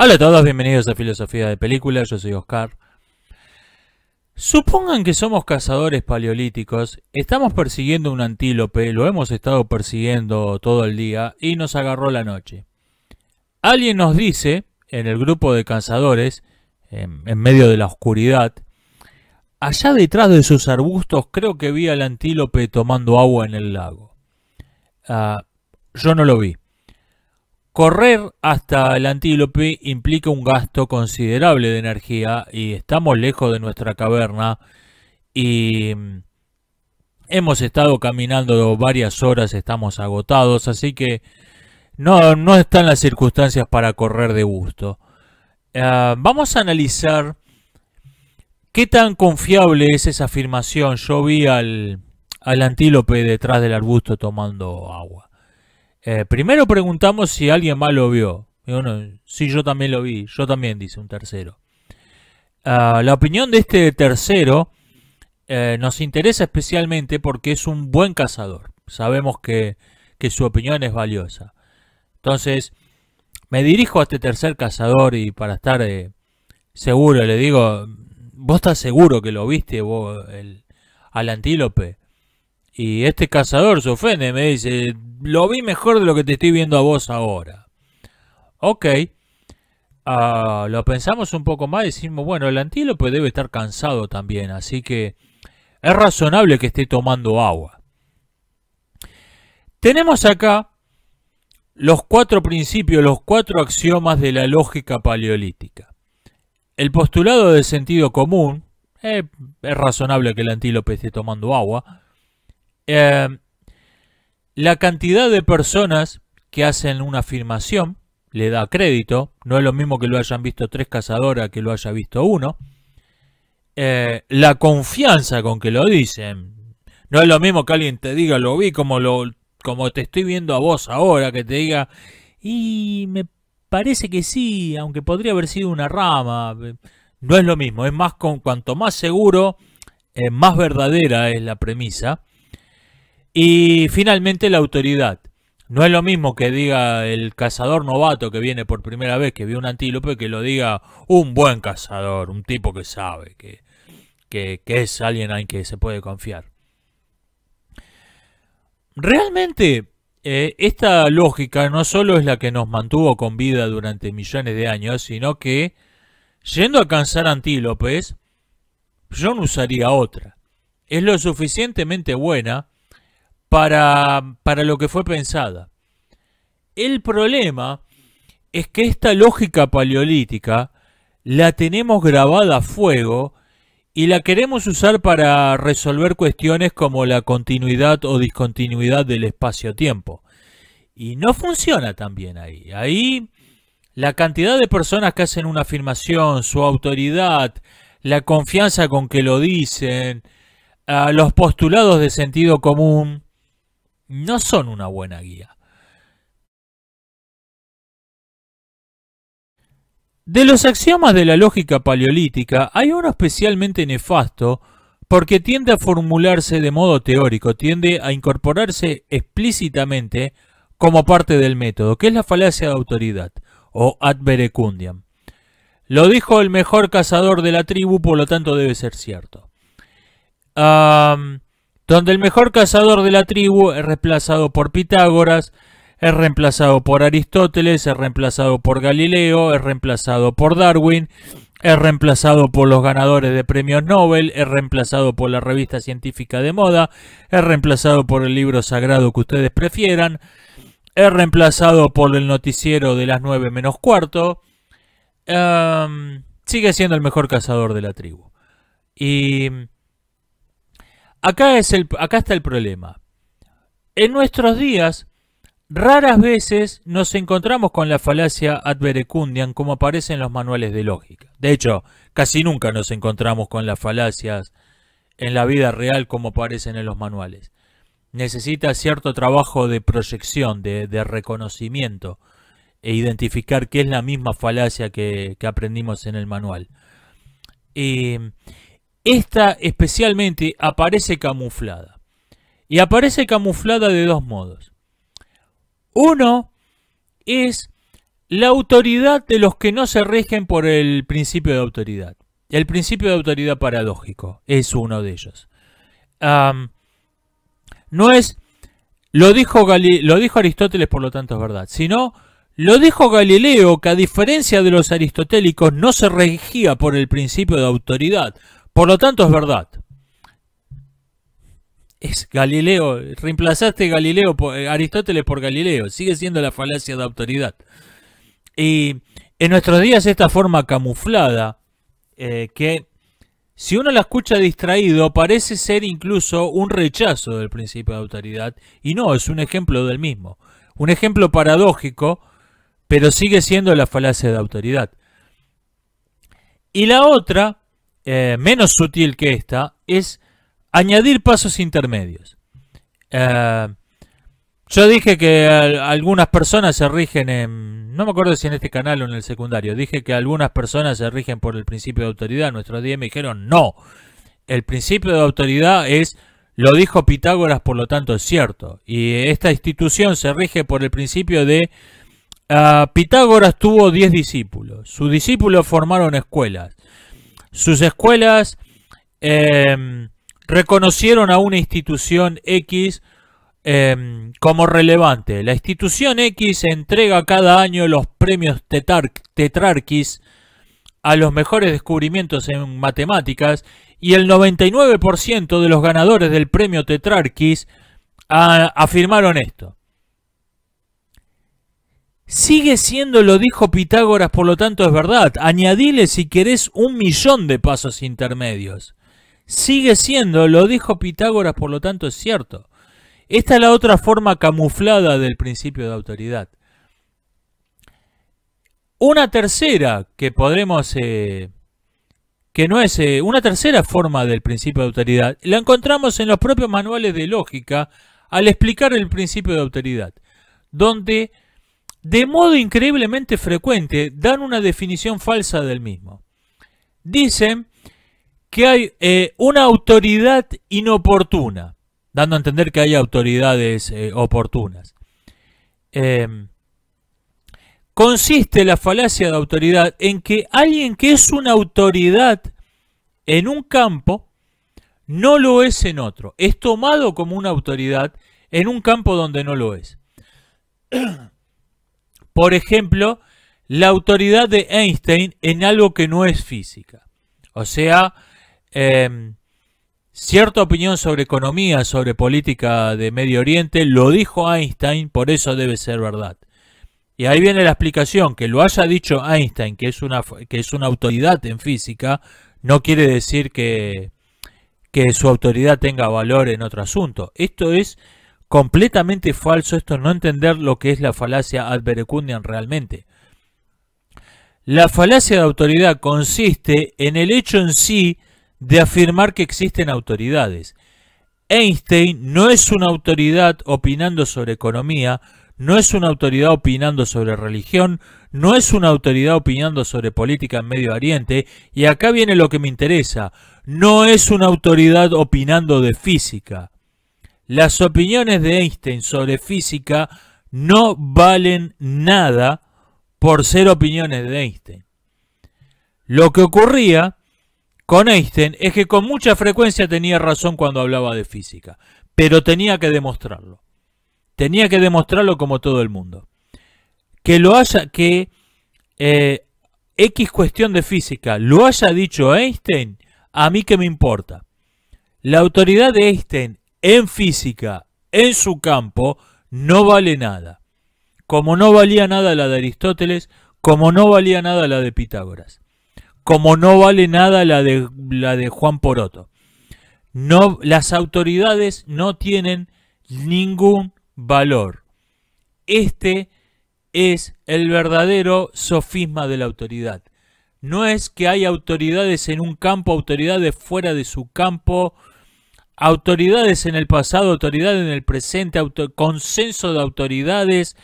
Hola a todos, bienvenidos a Filosofía de Película, yo soy Oscar. Supongan que somos cazadores paleolíticos, estamos persiguiendo un antílope, lo hemos estado persiguiendo todo el día y nos agarró la noche. Alguien nos dice, en el grupo de cazadores, en, medio de la oscuridad, allá detrás de sus arbustos creo que vi al antílope tomando agua en el lago. Ah, yo no lo vi. Correr hasta el antílope implica un gasto considerable de energía y estamos lejos de nuestra caverna y mm, hemos estado caminando varias horas, estamos agotados, así que no, no están las circunstancias para correr de gusto. Eh, vamos a analizar qué tan confiable es esa afirmación. Yo vi al antílope detrás del arbusto tomando agua. Eh, primero preguntamos si alguien más lo vio. Si yo también lo vi, yo también, dice un tercero. Ah, la opinión de este tercero eh, nos interesa especialmente porque es un buen cazador. Sabemos que, su opinión es valiosa. Entonces, me dirijo a este tercer cazador y para estar eh, seguro le digo, vos estás seguro que lo viste vos, al antílope. Y este cazador se ofende, me dice, lo vi mejor de lo que te estoy viendo a vos ahora. Ok, ah, lo pensamos un poco más y decimos, bueno, el antílope debe estar cansado también, así que es razonable que esté tomando agua. Tenemos acá los cuatro principios, los cuatro axiomas de la lógica paleolítica. El postulado de sentido común, eh, es razonable que el antílope esté tomando agua. Em, la cantidad de personas que hacen una afirmación le da crédito. No es lo mismo que lo hayan visto tres cazadoras que lo haya visto uno. Eh, la confianza con que lo dicen. No es lo mismo que alguien te diga, lo vi como, lo, como te estoy viendo a vos ahora, que te diga, y me parece que sí, aunque podría haber sido una rama. No es lo mismo, es más con cuanto más seguro, eh, más verdadera es la premisa. Y finalmente la autoridad. No es lo mismo que diga el cazador novato que viene por primera vez que vio un antílope que lo diga un buen cazador, un tipo que sabe, que, es alguien en que se puede confiar. Realmente eh, esta lógica no solo es la que nos mantuvo con vida durante millones de años, sino que yendo a cazar antílopes, yo no usaría otra. Es lo suficientemente buena para, para lo que fue pensada. El problema es que esta lógica paleolítica la tenemos grabada a fuego y la queremos usar para resolver cuestiones como la continuidad o discontinuidad del espacio-tiempo. Y no funciona tan bien ahí. Ahí la cantidad de personas que hacen una afirmación, su autoridad, la confianza con que lo dicen, a los postulados de sentido común, no son una buena guía. De los axiomas de la lógica paleolítica hay uno especialmente nefasto porque tiende a formularse de modo teórico, tiende a incorporarse explícitamente como parte del método, que es la falacia de autoridad o ad verecundiam. Lo dijo el mejor cazador de la tribu, por lo tanto debe ser cierto donde el mejor cazador de la tribu es reemplazado por Pitágoras, es reemplazado por Aristóteles, es reemplazado por Galileo, es reemplazado por Darwin, es reemplazado por los ganadores de premios Nobel, es reemplazado por la revista científica de moda, es reemplazado por el libro sagrado que ustedes prefieran, es reemplazado por el noticiero de las 9 menos cuarto. Em, sigue siendo el mejor cazador de la tribu. Y acá, es el, acá está el problema. En nuestros días, raras veces nos encontramos con la falacia ad verecundiam como aparece en los manuales de lógica. De hecho, casi nunca nos encontramos con las falacias en la vida real como aparecen en los manuales. Necesita cierto trabajo de proyección, de, reconocimiento e identificar qué es la misma falacia que, que aprendimos en el manual. Y, esta especialmente aparece camuflada. Y aparece camuflada de dos modos. Uno es la autoridad de los que no se rigen por el principio de autoridad. El principio de autoridad paradójico es uno de ellos. no es, lo dijo, lo dijo Aristóteles, por lo tanto es verdad, sino lo dijo Galileo, que a diferencia de los aristotélicos no se regía por el principio de autoridad, por lo tanto, es verdad. Es Galileo, reemplazaste Galileo por, eh, Aristóteles por Galileo, sigue siendo la falacia de autoridad. Y en nuestros días esta forma camuflada, eh, que si uno la escucha distraído, parece ser incluso un rechazo del principio de autoridad, y no, es un ejemplo del mismo. Un ejemplo paradójico, pero sigue siendo la falacia de autoridad. Y la otra eh, menos sutil que esta es añadir pasos intermedios. Eh, yo dije que algunas personas se rigen en, no me acuerdo si en este canal o en el secundario, dije que algunas personas se rigen por el principio de autoridad. Nuestros días me dijeron no. El principio de autoridad es lo dijo Pitágoras, por lo tanto es cierto. Y esta institución se rige por el principio de eh, Pitágoras tuvo 10 discípulos. Sus discípulos formaron escuelas sus escuelas em, reconocieron a una institución X em, como relevante. La institución X entrega cada año los premios tetrarquis a los mejores descubrimientos en matemáticas y el 99% de los ganadores del premio tetrarquis ah, afirmaron esto. Sigue siendo, lo dijo Pitágoras, por lo tanto es verdad. Añadile si querés un millón de pasos intermedios. Sigue siendo, lo dijo Pitágoras, por lo tanto es cierto. Esta es la otra forma camuflada del principio de autoridad. Una tercera que podremos... Eh, que no es... Eh, una tercera forma del principio de autoridad. La encontramos en los propios manuales de lógica al explicar el principio de autoridad. Donde de modo increíblemente frecuente dan una definición falsa del mismo. Dicen que hay eh, una autoridad inoportuna, dando a entender que hay autoridades eh, oportunas. Em, consiste la falacia de autoridad en que alguien que es una autoridad en un campo no lo es en otro. Es tomado como una autoridad en un campo donde no lo es. Por ejemplo, la autoridad de Einstein en algo que no es física. O sea, em, cierta opinión sobre economía, sobre política de Medio Oriente, lo dijo Einstein, por eso debe ser verdad. Y ahí viene la explicación, que lo haya dicho Einstein, que es una, que es una autoridad en física, no quiere decir que, que su autoridad tenga valor en otro asunto. Esto es completamente falso esto no entender lo que es la falacia ad verecundiam realmente. La falacia de autoridad consiste en el hecho en sí de afirmar que existen autoridades. Einstein no es una autoridad opinando sobre economía, no es una autoridad opinando sobre religión, no es una autoridad opinando sobre política en Medio Oriente, y acá viene lo que me interesa, no es una autoridad opinando de física. Las opiniones de Einstein sobre física no valen nada por ser opiniones de Einstein. Lo que ocurría con Einstein es que con mucha frecuencia tenía razón cuando hablaba de física, pero tenía que demostrarlo. Tenía que demostrarlo como todo el mundo. Que lo haya, que eh, X cuestión de física lo haya dicho Einstein, a mí que me importa. La autoridad de Einstein en física, en su campo, no vale nada. Como no valía nada la de Aristóteles, como no valía nada la de Pitágoras, como no vale nada la de, la de Juan Poroto. No, las autoridades no tienen ningún valor. Este es el verdadero sofisma de la autoridad. No es que hay autoridades en un campo, autoridades fuera de su campo, autoridades en el pasado, autoridades en el presente, consenso de autoridades,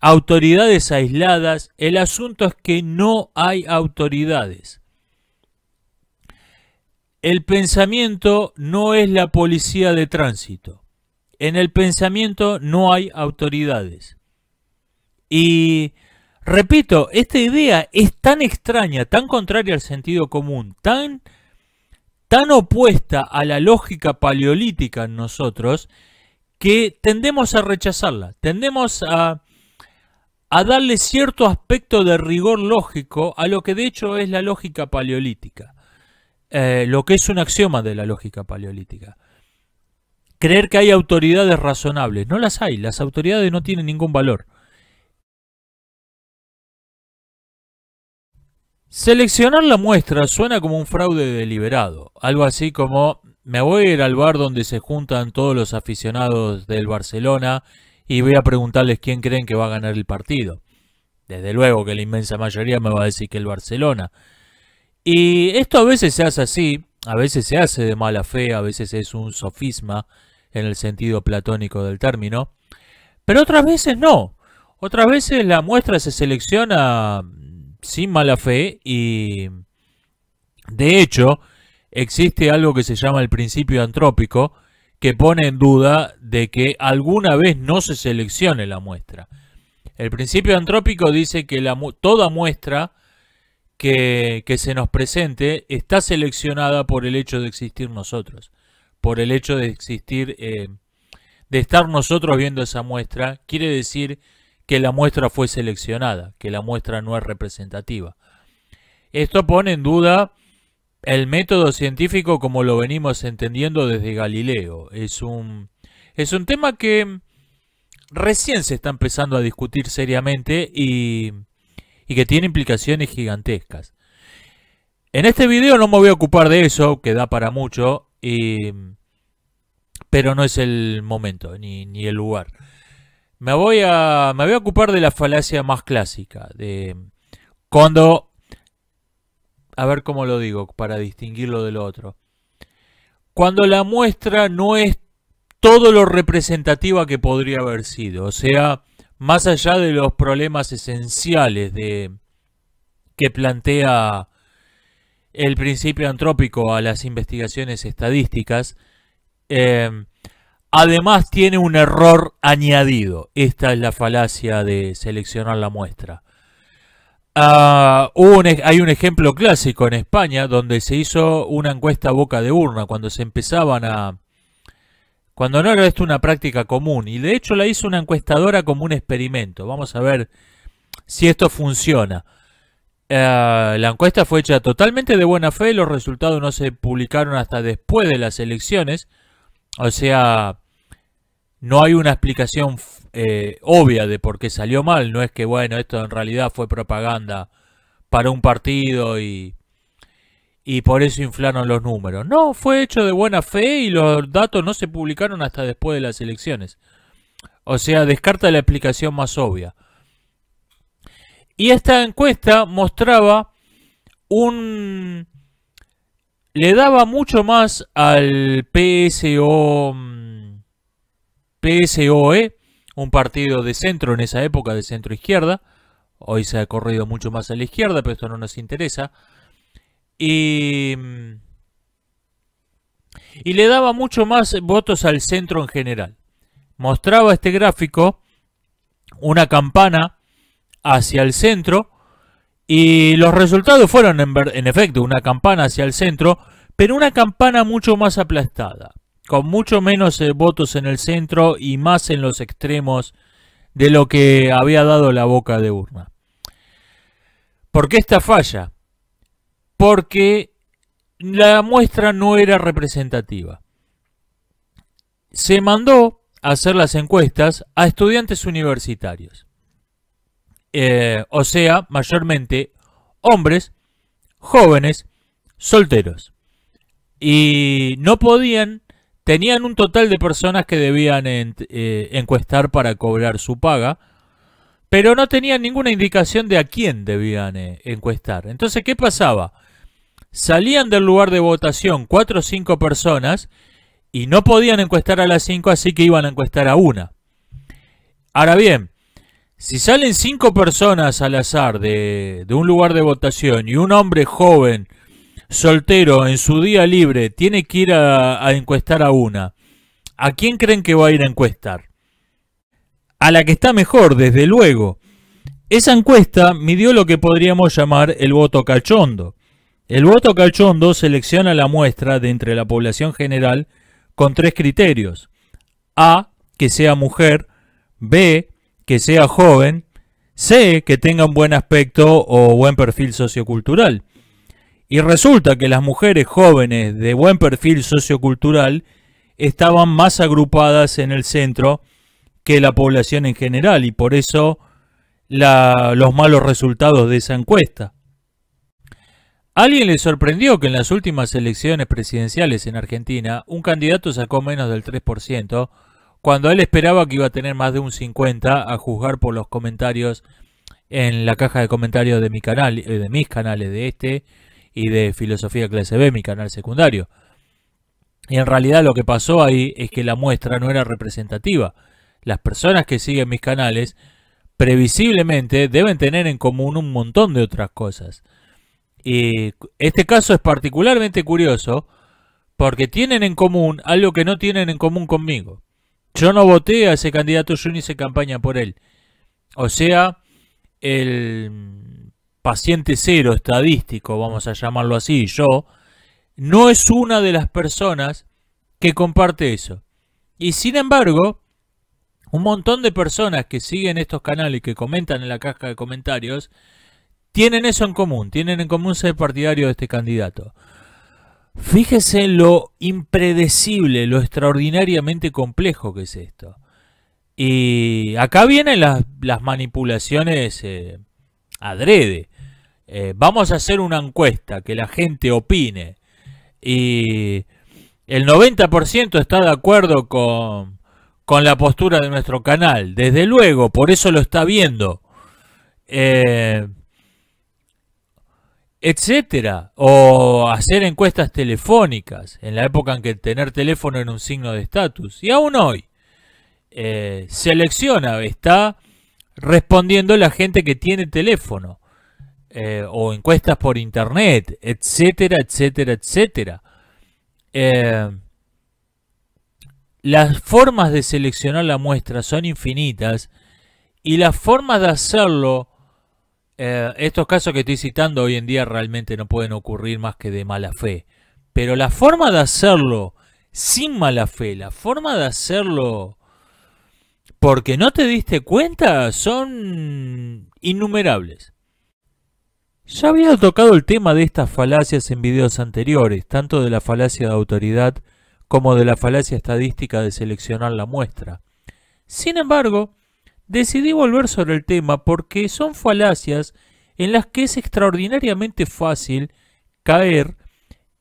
autoridades aisladas. El asunto es que no hay autoridades. El pensamiento no es la policía de tránsito. En el pensamiento no hay autoridades. Y repito, esta idea es tan extraña, tan contraria al sentido común, tan tan opuesta a la lógica paleolítica en nosotros que tendemos a rechazarla, tendemos a, darle cierto aspecto de rigor lógico a lo que de hecho es la lógica paleolítica, eh, lo que es un axioma de la lógica paleolítica. Creer que hay autoridades razonables, no las hay, las autoridades no tienen ningún valor. Seleccionar la muestra suena como un fraude deliberado, algo así como me voy a ir al bar donde se juntan todos los aficionados del Barcelona y voy a preguntarles quién creen que va a ganar el partido. Desde luego que la inmensa mayoría me va a decir que el Barcelona. Y esto a veces se hace así, a veces se hace de mala fe, a veces es un sofisma en el sentido platónico del término, pero otras veces no. Otras veces la muestra se selecciona sin mala fe y de hecho existe algo que se llama el principio antrópico que pone en duda de que alguna vez no se seleccione la muestra. El principio antrópico dice que la, toda muestra que, se nos presente está seleccionada por el hecho de existir nosotros, por el hecho de existir, eh, de estar nosotros viendo esa muestra, quiere decir que la muestra fue seleccionada, que la muestra no es representativa. Esto pone en duda el método científico como lo venimos entendiendo desde Galileo. Es un, es un tema que recién se está empezando a discutir seriamente y, que tiene implicaciones gigantescas. En este video no me voy a ocupar de eso, que da para mucho, pero no es el momento ni, ni el lugar. Me voy a, ocupar de la falacia más clásica. De cuando. A ver cómo lo digo para distinguirlo del otro. Cuando la muestra no es todo lo representativa que podría haber sido. O sea, más allá de los problemas esenciales de, que plantea el principio antrópico a las investigaciones estadísticas, eh, Además tiene un error añadido. Esta es la falacia de seleccionar la muestra. Ah, hay un ejemplo clásico en España donde se hizo una encuesta boca de urna cuando se empezaban a... cuando no era esto una práctica común y de hecho la hizo una encuestadora como un experimento. Vamos a ver si esto funciona. Ah, la encuesta fue hecha totalmente de buena fe, los resultados no se publicaron hasta después de las elecciones, o sea, no hay una explicación eh, obvia de por qué salió mal. No es que, bueno, esto en realidad fue propaganda para un partido y, y por eso inflaron los números. No, fue hecho de buena fe y los datos no se publicaron hasta después de las elecciones. O sea, descarta la explicación más obvia. Y esta encuesta mostraba un... Le daba mucho más al PSO mm, PSOE, un partido de centro en esa época, de centro izquierda. Hoy se ha corrido mucho más a la izquierda, pero esto no nos interesa. Y, mm, le daba mucho más votos al centro en general. Mostraba este gráfico una campana hacia el centro y los resultados fueron en efecto una campana hacia el centro, pero una campana mucho más aplastada con mucho menos eh, votos en el centro y más en los extremos de lo que había dado la boca de urna. ¿Por qué esta falla? Porque la muestra no era representativa. Se mandó a hacer las encuestas a estudiantes universitarios. Eh, o sea, mayormente hombres, jóvenes, solteros. Y no podían Tenían un total de personas que debían eh, encuestar para cobrar su paga, pero no tenían ninguna indicación de a quién debían eh, encuestar. Entonces, ¿qué pasaba? Salían del lugar de votación cuatro o cinco personas y no podían encuestar a las cinco, así que iban a encuestar a una. Ahora bien, si salen cinco personas al azar de, de un lugar de votación y un hombre joven soltero en su día libre tiene que ir a, encuestar a una, ¿a quién creen que va a ir a encuestar? A la que está mejor, desde luego. Esa encuesta midió lo que podríamos llamar el voto cachondo. El voto cachondo selecciona la muestra de entre la población general con tres criterios. A, que sea mujer, B, que sea joven, C, que tenga un buen aspecto o buen perfil sociocultural. Y resulta que las mujeres jóvenes de buen perfil sociocultural estaban más agrupadas en el centro que la población en general y por eso los malos resultados de esa encuesta. alguien le sorprendió que en las últimas elecciones presidenciales en Argentina un candidato sacó menos del 3% cuando él esperaba que iba a tener más de un 50% a juzgar por los comentarios en la caja de comentarios de mi canal, eh, de mis canales de este y de Filosofía Clase B, mi canal secundario. Y en realidad lo que pasó ahí es que la muestra no era representativa. Las personas que siguen mis canales previsiblemente deben tener en común un montón de otras cosas. Y este caso es particularmente curioso porque tienen en común algo que no tienen en común conmigo. Yo no voté a ese candidato, yo no hice campaña por él. O sea, el, paciente cero estadístico, vamos a llamarlo así, yo, no es una de las personas que comparte eso. Y sin embargo, un montón de personas que siguen estos canales y que comentan en la caja de comentarios, tienen eso en común, tienen en común ser partidario de este candidato. Fíjese lo impredecible, lo extraordinariamente complejo que es esto. Y acá vienen las, manipulaciones eh, adrede. Eh, vamos a hacer una encuesta, que la gente opine. Y el 90% está de acuerdo con, la postura de nuestro canal, desde luego, por eso lo está viendo. Eh, etcétera, o hacer encuestas telefónicas, en la época en que tener teléfono era un signo de estatus, y aún hoy, eh, selecciona, está respondiendo la gente que tiene teléfono. Eh, o encuestas por internet, etcétera, etcétera, etcétera. Eh, las formas de seleccionar la muestra son infinitas y las formas de hacerlo, eh, estos casos que estoy citando hoy en día realmente no pueden ocurrir más que de mala fe, pero la forma de hacerlo sin mala fe, la forma de hacerlo porque no te diste cuenta son innumerables. Ya había tocado el tema de estas falacias en videos anteriores, tanto de la falacia de autoridad como de la falacia estadística de seleccionar la muestra. Sin embargo, decidí volver sobre el tema porque son falacias en las que es extraordinariamente fácil caer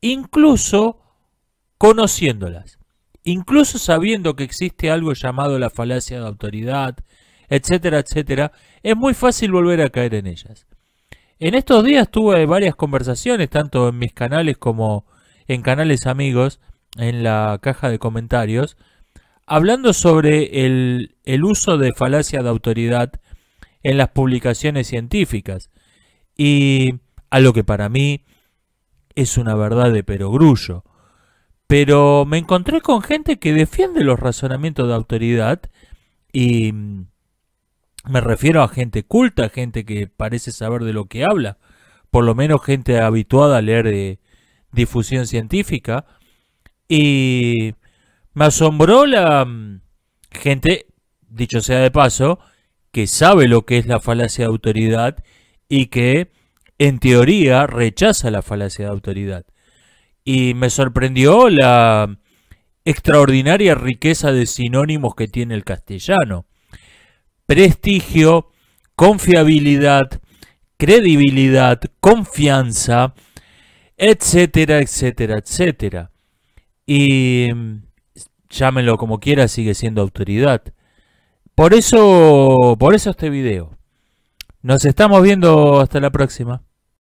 incluso conociéndolas, incluso sabiendo que existe algo llamado la falacia de autoridad, etcétera, etcétera, es muy fácil volver a caer en ellas. En estos días tuve varias conversaciones, tanto en mis canales como en canales amigos, en la caja de comentarios, hablando sobre el, uso de falacia de autoridad en las publicaciones científicas. Y a lo que para mí es una verdad de perogrullo. Pero me encontré con gente que defiende los razonamientos de autoridad y me refiero a gente culta, gente que parece saber de lo que habla, por lo menos gente habituada a leer de eh, difusión científica. Y me asombró la mm, gente, dicho sea de paso, que sabe lo que es la falacia de autoridad y que en teoría rechaza la falacia de autoridad. Y me sorprendió la extraordinaria riqueza de sinónimos que tiene el castellano prestigio, confiabilidad, credibilidad, confianza, etcétera, etcétera, etcétera. Y mm, llámenlo como quiera, sigue siendo autoridad. Por eso, por eso este video. Nos estamos viendo hasta la próxima.